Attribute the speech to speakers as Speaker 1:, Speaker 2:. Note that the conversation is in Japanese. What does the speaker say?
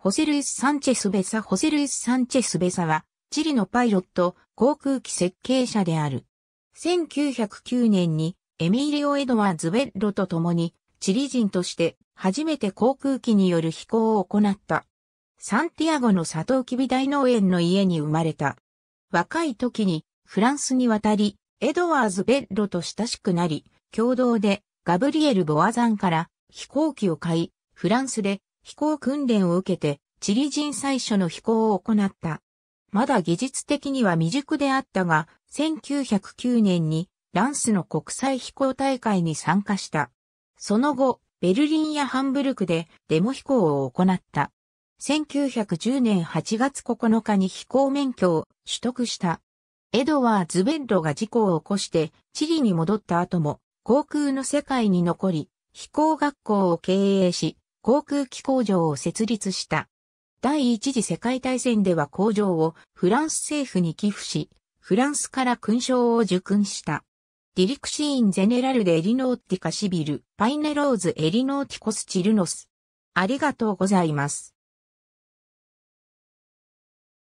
Speaker 1: ホセルイス・サンチェス・ベサホセルイス・サンチェス・ベサは、チリのパイロット、航空機設計者である。1909年に、エミーリオ・エドワーズ・ベッロと共に、チリ人として初めて航空機による飛行を行った。サンティアゴのサトウキビ大農園の家に生まれた。若い時にフランスに渡り、エドワーズ・ベッロと親しくなり、共同でガブリエル・ボアザンから飛行機を買い、フランスで飛行訓練を受けて、チリ人最初の飛行を行った。まだ技術的には未熟であったが、1909年にランスの国際飛行大会に参加した。その後、ベルリンやハンブルクでデモ飛行を行った。1910年8月9日に飛行免許を取得した。エドワーズ・ベッドが事故を起こしてチリに戻った後も航空の世界に残り飛行学校を経営し航空機工場を設立した。第一次世界大戦では工場をフランス政府に寄付し、フランスから勲章を受勲した。ディリクシーン・ゼネラルでエリノーティカ・シビル、パイネローズ・エリノーティコス・チルノス。ありがとうございます。